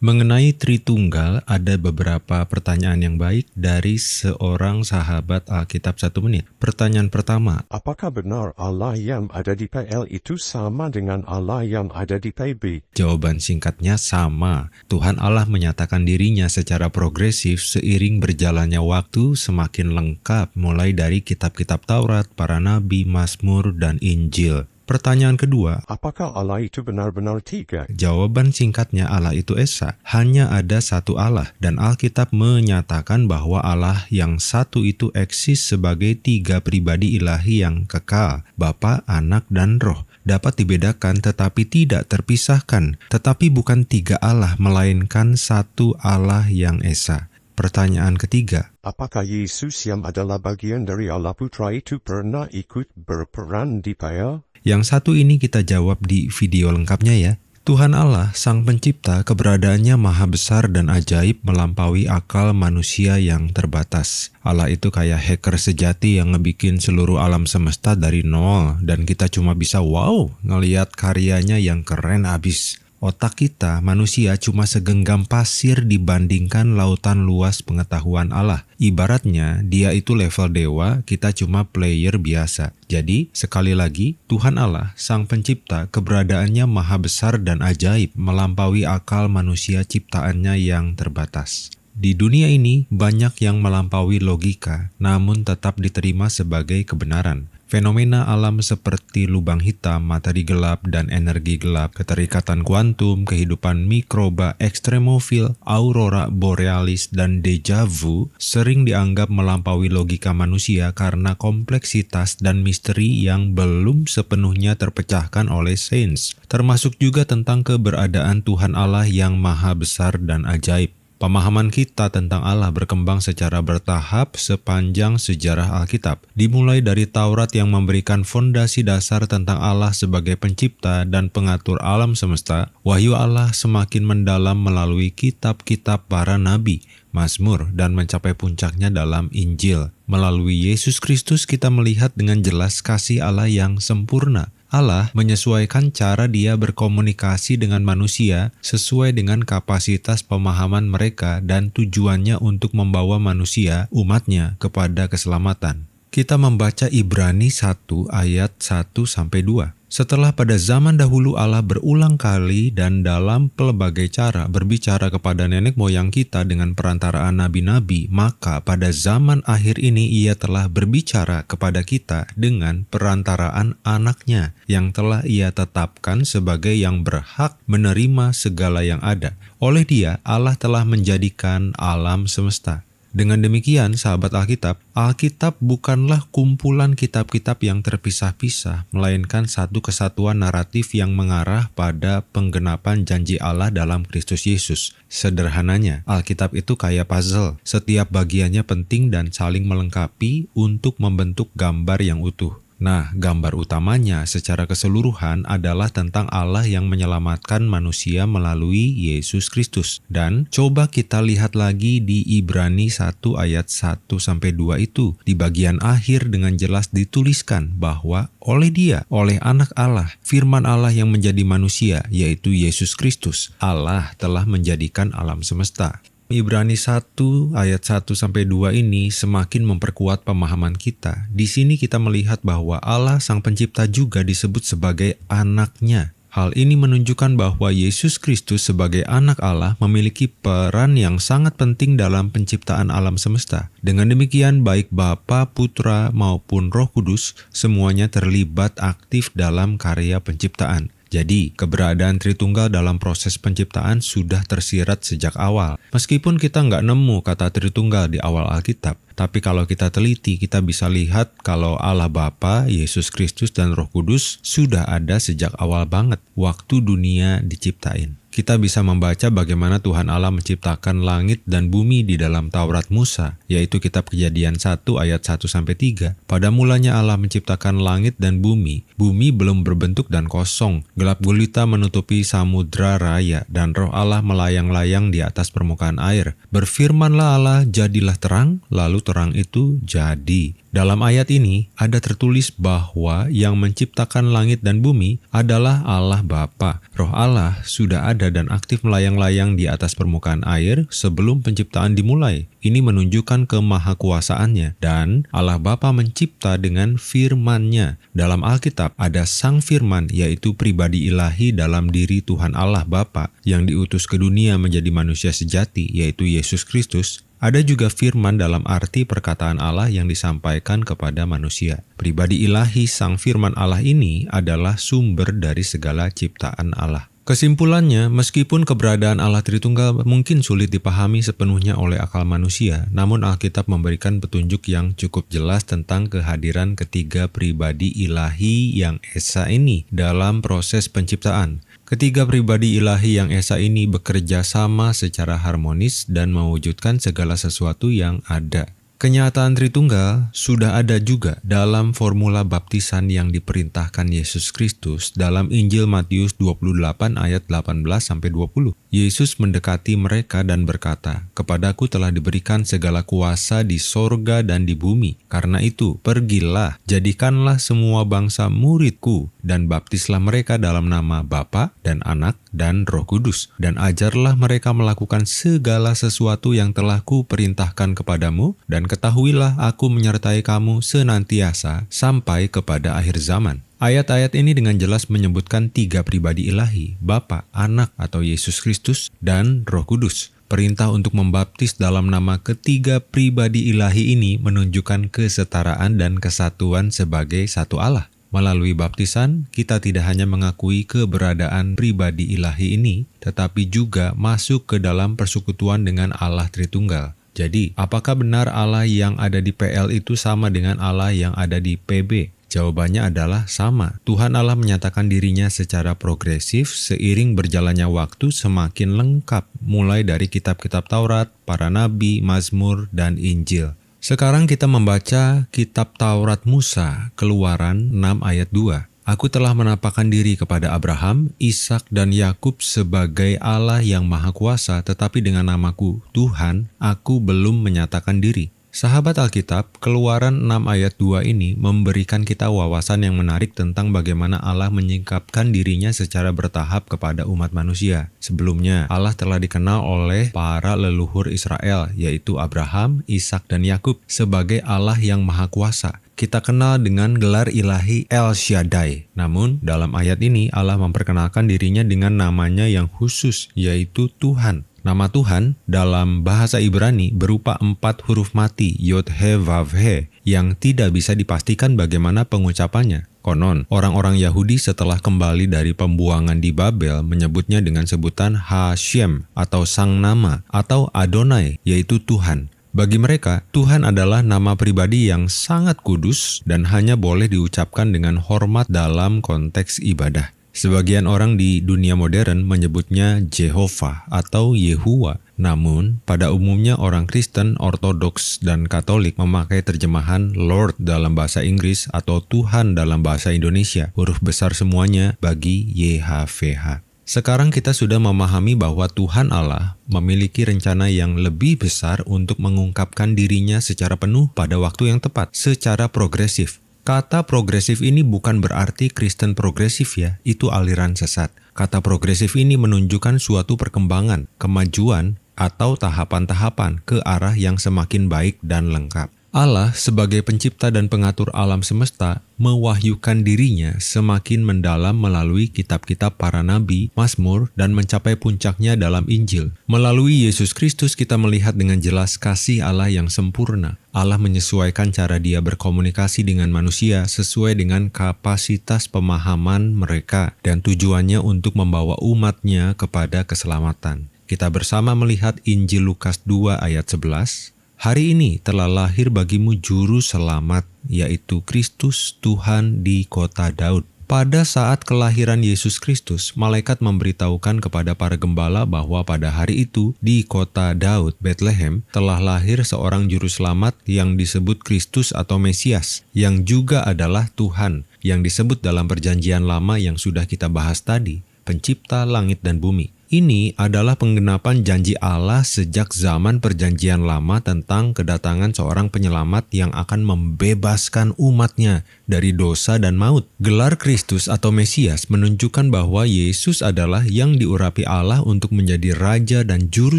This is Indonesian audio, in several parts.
Mengenai Tritunggal, ada beberapa pertanyaan yang baik dari seorang sahabat Alkitab satu menit. Pertanyaan pertama. Apakah benar Allah yang ada di PL itu sama dengan Allah yang ada di PB? Jawaban singkatnya sama. Tuhan Allah menyatakan dirinya secara progresif seiring berjalannya waktu semakin lengkap mulai dari kitab-kitab Taurat, para nabi, Mazmur, dan Injil. Pertanyaan kedua, apakah Allah itu benar-benar tiga? Jawaban singkatnya Allah itu Esa. Hanya ada satu Allah dan Alkitab menyatakan bahwa Allah yang satu itu eksis sebagai tiga pribadi ilahi yang kekal, Bapa, Anak, dan Roh. Dapat dibedakan tetapi tidak terpisahkan, tetapi bukan tiga Allah melainkan satu Allah yang Esa. Pertanyaan ketiga, apakah Yesus yang adalah bagian dari Allah Putra itu pernah ikut berperan di paya? Yang satu ini kita jawab di video lengkapnya ya. Tuhan Allah, Sang Pencipta, keberadaannya maha besar dan ajaib melampaui akal manusia yang terbatas. Allah itu kayak hacker sejati yang ngebikin seluruh alam semesta dari nol dan kita cuma bisa wow ngeliat karyanya yang keren abis. Otak kita, manusia, cuma segenggam pasir dibandingkan lautan luas pengetahuan Allah. Ibaratnya, dia itu level dewa, kita cuma player biasa. Jadi, sekali lagi, Tuhan Allah, Sang Pencipta, keberadaannya maha besar dan ajaib, melampaui akal manusia ciptaannya yang terbatas. Di dunia ini, banyak yang melampaui logika, namun tetap diterima sebagai kebenaran. Fenomena alam seperti lubang hitam, materi gelap, dan energi gelap, keterikatan kuantum, kehidupan mikroba, ekstremofil, aurora borealis, dan deja vu sering dianggap melampaui logika manusia karena kompleksitas dan misteri yang belum sepenuhnya terpecahkan oleh sains, termasuk juga tentang keberadaan Tuhan Allah yang maha besar dan ajaib. Pemahaman kita tentang Allah berkembang secara bertahap sepanjang sejarah Alkitab, dimulai dari Taurat yang memberikan fondasi dasar tentang Allah sebagai pencipta dan pengatur alam semesta, wahyu Allah semakin mendalam melalui kitab-kitab para nabi, Mazmur, dan mencapai puncaknya dalam Injil. Melalui Yesus Kristus kita melihat dengan jelas kasih Allah yang sempurna, Allah menyesuaikan cara dia berkomunikasi dengan manusia sesuai dengan kapasitas pemahaman mereka dan tujuannya untuk membawa manusia, umatnya, kepada keselamatan. Kita membaca Ibrani 1 ayat 1-2. Setelah pada zaman dahulu Allah berulang kali dan dalam pelbagai cara berbicara kepada nenek moyang kita dengan perantaraan nabi-nabi, maka pada zaman akhir ini ia telah berbicara kepada kita dengan perantaraan anaknya yang telah ia tetapkan sebagai yang berhak menerima segala yang ada. Oleh dia, Allah telah menjadikan alam semesta. Dengan demikian, sahabat Alkitab, Alkitab bukanlah kumpulan kitab-kitab yang terpisah-pisah, melainkan satu kesatuan naratif yang mengarah pada penggenapan janji Allah dalam Kristus Yesus. Sederhananya, Alkitab itu kayak puzzle, setiap bagiannya penting dan saling melengkapi untuk membentuk gambar yang utuh. Nah, gambar utamanya secara keseluruhan adalah tentang Allah yang menyelamatkan manusia melalui Yesus Kristus. Dan coba kita lihat lagi di Ibrani 1 ayat 1 2 itu. Di bagian akhir dengan jelas dituliskan bahwa oleh Dia, oleh Anak Allah, firman Allah yang menjadi manusia yaitu Yesus Kristus, Allah telah menjadikan alam semesta. Ibrani 1 ayat 1 sampai 2 ini semakin memperkuat pemahaman kita. Di sini kita melihat bahwa Allah sang pencipta juga disebut sebagai anaknya. Hal ini menunjukkan bahwa Yesus Kristus sebagai anak Allah memiliki peran yang sangat penting dalam penciptaan alam semesta. Dengan demikian, baik Bapa, Putra, maupun Roh Kudus semuanya terlibat aktif dalam karya penciptaan. Jadi, keberadaan Tritunggal dalam proses penciptaan sudah tersirat sejak awal. Meskipun kita nggak nemu kata Tritunggal di awal Alkitab, tapi kalau kita teliti, kita bisa lihat kalau Allah Bapa, Yesus Kristus, dan Roh Kudus sudah ada sejak awal banget waktu dunia diciptain kita bisa membaca bagaimana Tuhan Allah menciptakan langit dan bumi di dalam Taurat Musa, yaitu kitab Kejadian 1 ayat 1 sampai 3. Pada mulanya Allah menciptakan langit dan bumi. Bumi belum berbentuk dan kosong. Gelap gulita menutupi samudra raya dan roh Allah melayang-layang di atas permukaan air. Berfirmanlah Allah, jadilah terang, lalu terang itu jadi. Dalam ayat ini ada tertulis bahwa yang menciptakan langit dan bumi adalah Allah Bapa. Roh Allah sudah ada dan aktif melayang-layang di atas permukaan air sebelum penciptaan dimulai. Ini menunjukkan kemahakuasaannya dan Allah Bapa mencipta dengan firman-Nya. Dalam Alkitab ada Sang Firman yaitu pribadi ilahi dalam diri Tuhan Allah Bapa yang diutus ke dunia menjadi manusia sejati yaitu Yesus Kristus ada juga firman dalam arti perkataan Allah yang disampaikan kepada manusia. Pribadi ilahi sang firman Allah ini adalah sumber dari segala ciptaan Allah. Kesimpulannya, meskipun keberadaan Allah Tritunggal mungkin sulit dipahami sepenuhnya oleh akal manusia, namun Alkitab memberikan petunjuk yang cukup jelas tentang kehadiran ketiga pribadi ilahi yang esa ini dalam proses penciptaan. Ketiga pribadi ilahi yang esa ini bekerja sama secara harmonis dan mewujudkan segala sesuatu yang ada. Kenyataan Tritunggal sudah ada juga dalam formula baptisan yang diperintahkan Yesus Kristus dalam Injil Matius 28 ayat 18 20. Yesus mendekati mereka dan berkata, "Kepadaku telah diberikan segala kuasa di sorga dan di bumi. Karena itu, pergilah, jadikanlah semua bangsa muridku." dan baptislah mereka dalam nama Bapa dan Anak dan Roh Kudus, dan ajarlah mereka melakukan segala sesuatu yang telah kuperintahkan kepadamu, dan ketahuilah aku menyertai kamu senantiasa sampai kepada akhir zaman. Ayat-ayat ini dengan jelas menyebutkan tiga pribadi ilahi, Bapa, Anak atau Yesus Kristus, dan Roh Kudus. Perintah untuk membaptis dalam nama ketiga pribadi ilahi ini menunjukkan kesetaraan dan kesatuan sebagai satu Allah. Melalui baptisan, kita tidak hanya mengakui keberadaan pribadi ilahi ini, tetapi juga masuk ke dalam persekutuan dengan Allah Tritunggal. Jadi, apakah benar Allah yang ada di PL itu sama dengan Allah yang ada di PB? Jawabannya adalah sama. Tuhan Allah menyatakan dirinya secara progresif seiring berjalannya waktu semakin lengkap, mulai dari kitab-kitab Taurat, para nabi, Mazmur, dan Injil. Sekarang kita membaca kitab Taurat Musa, Keluaran 6 ayat 2. Aku telah menampakkan diri kepada Abraham, Ishak dan Yakub sebagai Allah yang Maha Kuasa, tetapi dengan namaku Tuhan, aku belum menyatakan diri. Sahabat Alkitab, keluaran 6 ayat 2 ini memberikan kita wawasan yang menarik tentang bagaimana Allah menyingkapkan dirinya secara bertahap kepada umat manusia. Sebelumnya, Allah telah dikenal oleh para leluhur Israel, yaitu Abraham, Ishak, dan Yakub sebagai Allah yang Maha Kuasa kita kenal dengan gelar ilahi El Shaddai. Namun, dalam ayat ini Allah memperkenalkan dirinya dengan namanya yang khusus, yaitu Tuhan. Nama Tuhan dalam bahasa Ibrani berupa empat huruf mati yod he vav he yang tidak bisa dipastikan bagaimana pengucapannya. Konon, orang-orang Yahudi setelah kembali dari pembuangan di Babel menyebutnya dengan sebutan Hashem atau Sang Nama atau Adonai yaitu Tuhan. Bagi mereka, Tuhan adalah nama pribadi yang sangat kudus dan hanya boleh diucapkan dengan hormat dalam konteks ibadah. Sebagian orang di dunia modern menyebutnya Jehovah atau Yehuwa. Namun, pada umumnya orang Kristen, Ortodoks, dan Katolik memakai terjemahan Lord dalam bahasa Inggris atau Tuhan dalam bahasa Indonesia, huruf besar semuanya bagi YHVH. Sekarang kita sudah memahami bahwa Tuhan Allah memiliki rencana yang lebih besar untuk mengungkapkan dirinya secara penuh pada waktu yang tepat, secara progresif, Kata progresif ini bukan berarti Kristen progresif ya, itu aliran sesat. Kata progresif ini menunjukkan suatu perkembangan, kemajuan, atau tahapan-tahapan ke arah yang semakin baik dan lengkap. Allah sebagai pencipta dan pengatur alam semesta mewahyukan dirinya semakin mendalam melalui kitab-kitab para nabi, Mazmur, dan mencapai puncaknya dalam Injil. Melalui Yesus Kristus kita melihat dengan jelas kasih Allah yang sempurna. Allah menyesuaikan cara dia berkomunikasi dengan manusia sesuai dengan kapasitas pemahaman mereka dan tujuannya untuk membawa umatnya kepada keselamatan. Kita bersama melihat Injil Lukas 2 ayat 11, Hari ini telah lahir bagimu juru selamat, yaitu Kristus Tuhan di kota Daud. Pada saat kelahiran Yesus Kristus, malaikat memberitahukan kepada para gembala bahwa pada hari itu di kota Daud, Bethlehem, telah lahir seorang juru selamat yang disebut Kristus atau Mesias, yang juga adalah Tuhan, yang disebut dalam perjanjian lama yang sudah kita bahas tadi, pencipta langit dan bumi. Ini adalah penggenapan janji Allah sejak zaman perjanjian lama tentang kedatangan seorang penyelamat yang akan membebaskan umatnya dari dosa dan maut. Gelar Kristus atau Mesias menunjukkan bahwa Yesus adalah yang diurapi Allah untuk menjadi Raja dan Juru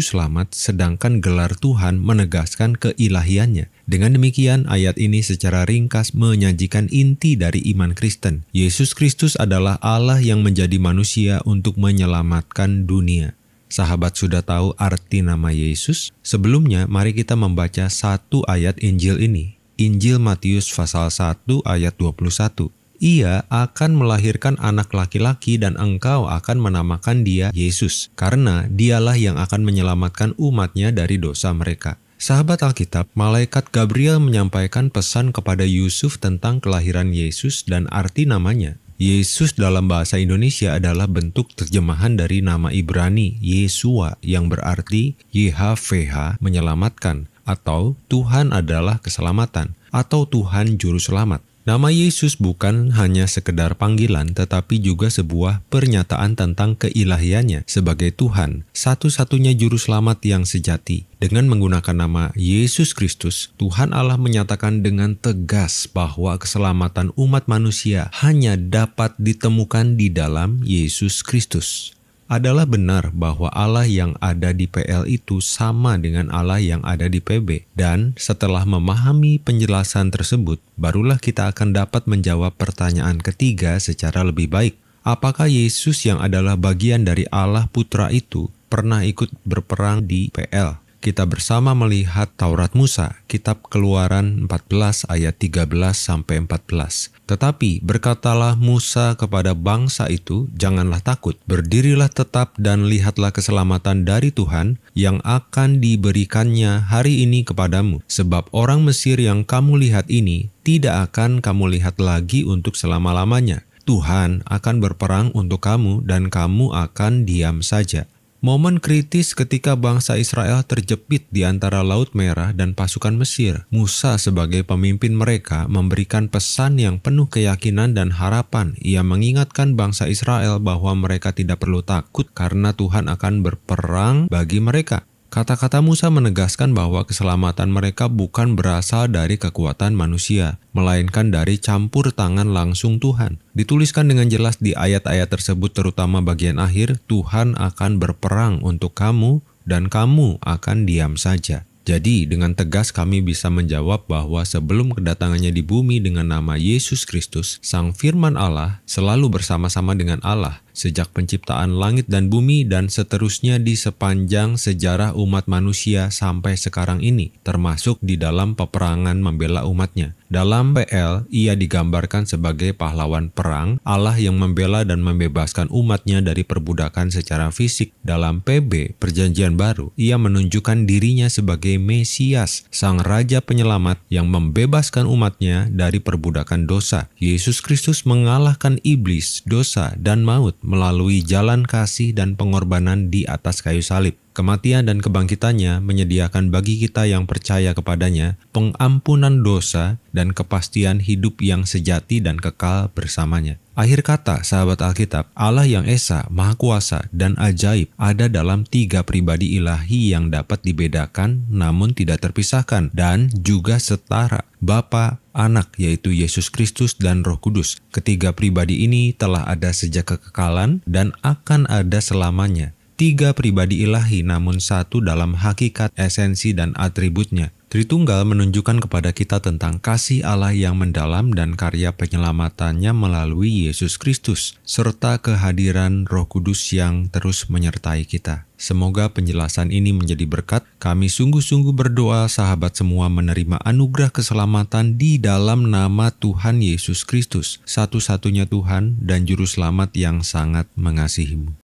Selamat, sedangkan gelar Tuhan menegaskan keilahiannya. Dengan demikian, ayat ini secara ringkas menyajikan inti dari iman Kristen. Yesus Kristus adalah Allah yang menjadi manusia untuk menyelamatkan dunia. Sahabat sudah tahu arti nama Yesus? Sebelumnya, mari kita membaca satu ayat Injil ini. Injil Matius pasal 1 ayat 21. Ia akan melahirkan anak laki-laki dan engkau akan menamakan dia Yesus, karena dialah yang akan menyelamatkan umatnya dari dosa mereka. Sahabat Alkitab, malaikat Gabriel menyampaikan pesan kepada Yusuf tentang kelahiran Yesus dan arti namanya. Yesus dalam bahasa Indonesia adalah bentuk terjemahan dari nama Ibrani Yesua yang berarti YHVH menyelamatkan atau Tuhan adalah keselamatan atau Tuhan juru selamat. Nama Yesus bukan hanya sekedar panggilan tetapi juga sebuah pernyataan tentang keilahiannya sebagai Tuhan, satu-satunya juru selamat yang sejati. Dengan menggunakan nama Yesus Kristus, Tuhan Allah menyatakan dengan tegas bahwa keselamatan umat manusia hanya dapat ditemukan di dalam Yesus Kristus. Adalah benar bahwa Allah yang ada di PL itu sama dengan Allah yang ada di PB, dan setelah memahami penjelasan tersebut, barulah kita akan dapat menjawab pertanyaan ketiga secara lebih baik. Apakah Yesus yang adalah bagian dari Allah Putra itu pernah ikut berperang di PL? kita bersama melihat Taurat Musa, kitab Keluaran 14 ayat 13 sampai 14. Tetapi berkatalah Musa kepada bangsa itu, janganlah takut, berdirilah tetap dan lihatlah keselamatan dari Tuhan yang akan diberikannya hari ini kepadamu, sebab orang Mesir yang kamu lihat ini tidak akan kamu lihat lagi untuk selama-lamanya. Tuhan akan berperang untuk kamu dan kamu akan diam saja. Momen kritis ketika bangsa Israel terjepit di antara Laut Merah dan pasukan Mesir, Musa sebagai pemimpin mereka memberikan pesan yang penuh keyakinan dan harapan. Ia mengingatkan bangsa Israel bahwa mereka tidak perlu takut karena Tuhan akan berperang bagi mereka. Kata-kata Musa menegaskan bahwa keselamatan mereka bukan berasal dari kekuatan manusia, melainkan dari campur tangan langsung Tuhan. Dituliskan dengan jelas di ayat-ayat tersebut terutama bagian akhir, Tuhan akan berperang untuk kamu dan kamu akan diam saja. Jadi, dengan tegas kami bisa menjawab bahwa sebelum kedatangannya di bumi dengan nama Yesus Kristus, Sang Firman Allah selalu bersama-sama dengan Allah, sejak penciptaan langit dan bumi dan seterusnya di sepanjang sejarah umat manusia sampai sekarang ini, termasuk di dalam peperangan membela umatnya. Dalam PL, ia digambarkan sebagai pahlawan perang, Allah yang membela dan membebaskan umatnya dari perbudakan secara fisik. Dalam PB, Perjanjian Baru, ia menunjukkan dirinya sebagai Mesias, Sang Raja Penyelamat yang membebaskan umatnya dari perbudakan dosa. Yesus Kristus mengalahkan iblis, dosa, dan maut melalui jalan kasih dan pengorbanan di atas kayu salib. Kematian dan kebangkitannya menyediakan bagi kita yang percaya kepadanya pengampunan dosa dan kepastian hidup yang sejati dan kekal bersamanya. Akhir kata, sahabat Alkitab, Allah yang Esa, Maha Kuasa, dan Ajaib ada dalam tiga pribadi ilahi yang dapat dibedakan namun tidak terpisahkan dan juga setara, Bapa, Anak yaitu Yesus Kristus dan Roh Kudus. Ketiga pribadi ini telah ada sejak kekekalan dan akan ada selamanya. Tiga pribadi ilahi namun satu dalam hakikat, esensi, dan atributnya. Tritunggal menunjukkan kepada kita tentang kasih Allah yang mendalam dan karya penyelamatannya melalui Yesus Kristus, serta kehadiran Roh Kudus yang terus menyertai kita. Semoga penjelasan ini menjadi berkat. Kami sungguh-sungguh berdoa sahabat semua menerima anugerah keselamatan di dalam nama Tuhan Yesus Kristus, satu-satunya Tuhan dan Juru Selamat yang sangat mengasihimu.